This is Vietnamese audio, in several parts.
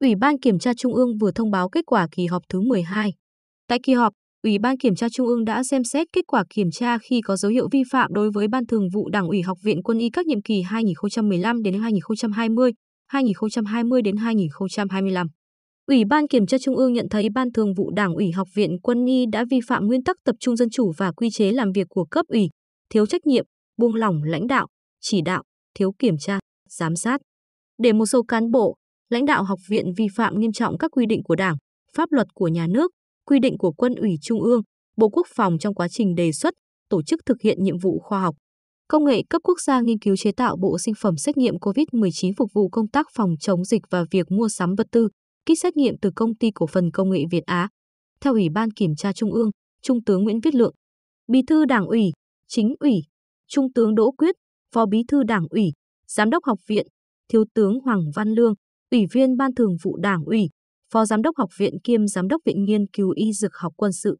Ủy ban Kiểm tra Trung ương vừa thông báo kết quả kỳ họp thứ 12. Tại kỳ họp, Ủy ban Kiểm tra Trung ương đã xem xét kết quả kiểm tra khi có dấu hiệu vi phạm đối với Ban Thường vụ Đảng ủy Học viện Quân y các nhiệm kỳ 2015 đến 2020, 2020 đến 2025. Ủy ban Kiểm tra Trung ương nhận thấy Ban Thường vụ Đảng ủy Học viện Quân y đã vi phạm nguyên tắc tập trung dân chủ và quy chế làm việc của cấp ủy, thiếu trách nhiệm, buông lỏng lãnh đạo, chỉ đạo, thiếu kiểm tra, giám sát. Để một số cán bộ, lãnh đạo học viện vi phạm nghiêm trọng các quy định của Đảng, pháp luật của nhà nước, quy định của Quân ủy Trung ương, Bộ Quốc phòng trong quá trình đề xuất, tổ chức thực hiện nhiệm vụ khoa học. Công nghệ cấp quốc gia nghiên cứu chế tạo bộ sinh phẩm xét nghiệm COVID-19 phục vụ công tác phòng chống dịch và việc mua sắm vật tư, kit xét nghiệm từ công ty cổ phần công nghệ Việt Á. Theo Ủy ban Kiểm tra Trung ương, Trung tướng Nguyễn Viết Lượng, Bí thư Đảng ủy, Chính ủy, Trung tướng Đỗ Quyết, Phó Bí thư Đảng ủy, Giám đốc học viện, Thiếu tướng Hoàng Văn Lương, Ủy viên Ban Thường vụ Đảng ủy, Phó Giám đốc Học viện kiêm Giám đốc Viện Nghiên cứu Y Dược học Quân sự,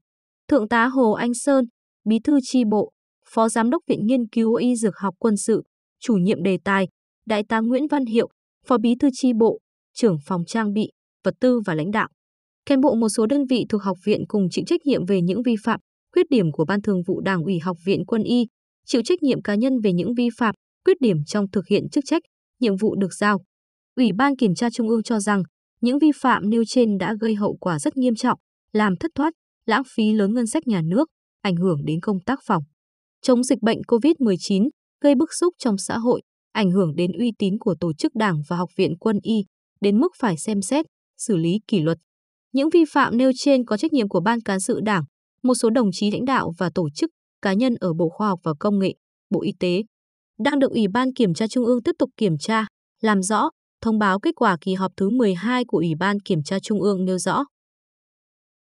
Thượng tá Hồ Anh Sơn, Bí thư tri bộ, Phó Giám đốc Viện Nghiên cứu Y Dược học Quân sự, chủ nhiệm đề tài, Đại tá Nguyễn Văn Hiệu, Phó Bí thư tri bộ, trưởng phòng trang bị, vật tư và lãnh đạo. Khen bộ một số đơn vị thuộc học viện cùng chịu trách nhiệm về những vi phạm, khuyết điểm của Ban Thường vụ Đảng ủy Học viện Quân y, chịu trách nhiệm cá nhân về những vi phạm, khuyết điểm trong thực hiện chức trách, nhiệm vụ được giao. Ủy ban Kiểm tra Trung ương cho rằng những vi phạm nêu trên đã gây hậu quả rất nghiêm trọng, làm thất thoát, lãng phí lớn ngân sách nhà nước, ảnh hưởng đến công tác phòng chống dịch bệnh COVID-19, gây bức xúc trong xã hội, ảnh hưởng đến uy tín của tổ chức Đảng và Học viện Quân y, đến mức phải xem xét, xử lý kỷ luật. Những vi phạm nêu trên có trách nhiệm của Ban Cán sự Đảng, một số đồng chí lãnh đạo và tổ chức, cá nhân ở Bộ Khoa học và Công nghệ, Bộ Y tế, đang được Ủy ban Kiểm tra Trung ương tiếp tục kiểm tra, làm rõ, thông báo kết quả kỳ họp thứ 12 của Ủy ban Kiểm tra Trung ương nêu rõ